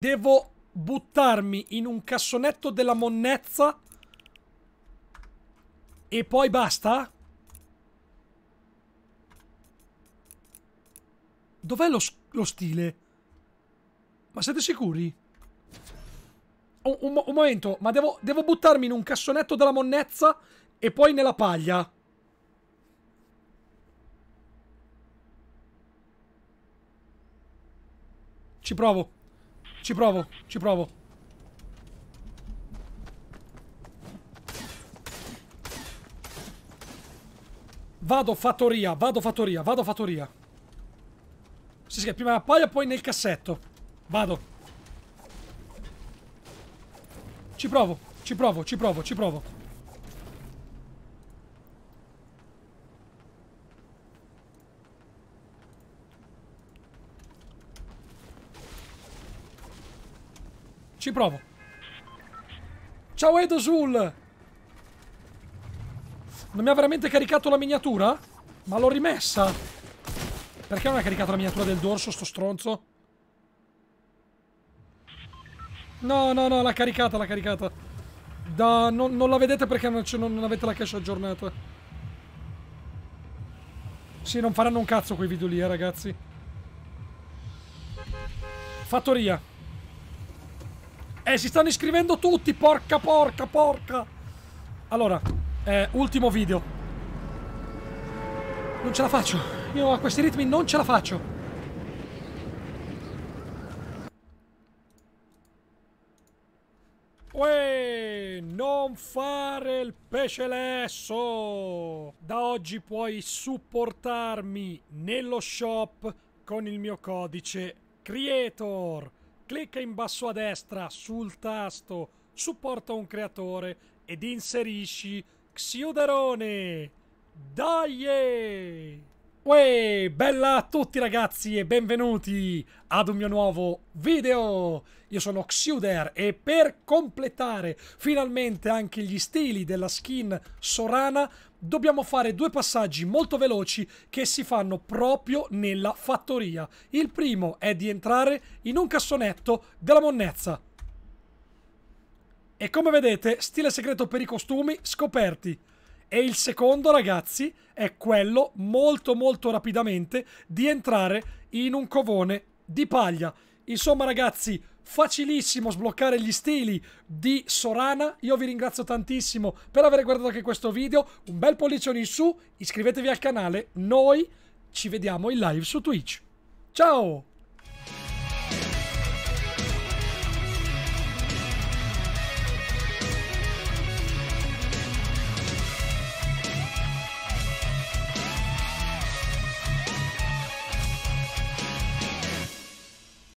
Devo buttarmi in un cassonetto della monnezza e poi basta? Dov'è lo, lo, stile? Ma siete sicuri? Un, un, un momento, ma devo, devo buttarmi in un cassonetto della monnezza e poi nella paglia. Ci provo. Ci provo, ci provo. Vado fattoria, vado fattoria, vado fattoria. Sì, sì, prima la paglia, poi nel cassetto. Vado. Ci provo, ci provo, ci provo, ci provo. Ci provo. Ciao Edo Edosul! Non mi ha veramente caricato la miniatura? Ma l'ho rimessa? Perché non ha caricato la miniatura del dorso, sto stronzo? No, no, no, l'ha caricata, l'ha caricata. Da, non, non, la vedete perché non, non, non avete la cache aggiornata. Sì, non faranno un cazzo quei video lì, eh, ragazzi. Fattoria. Eh, si stanno iscrivendo tutti, porca, porca, porca. Allora, eh, ultimo video. Non ce la faccio. Io a questi ritmi non ce la faccio. Uè, non fare il pesce lesso! Da oggi puoi supportarmi nello shop con il mio codice Creator clicca in basso a destra sul tasto supporta un creatore ed inserisci Xiuderone. Dai! Uè, bella a tutti ragazzi e benvenuti ad un mio nuovo video! Io sono Xuder e per completare finalmente anche gli stili della skin Sorana dobbiamo fare due passaggi molto veloci che si fanno proprio nella fattoria. Il primo è di entrare in un cassonetto della monnezza. E come vedete, stile segreto per i costumi scoperti. E il secondo, ragazzi, è quello molto molto rapidamente di entrare in un covone di paglia. Insomma, ragazzi, facilissimo sbloccare gli stili di Sorana. Io vi ringrazio tantissimo per aver guardato anche questo video. Un bel pollicione in su, iscrivetevi al canale. Noi ci vediamo in live su Twitch. Ciao!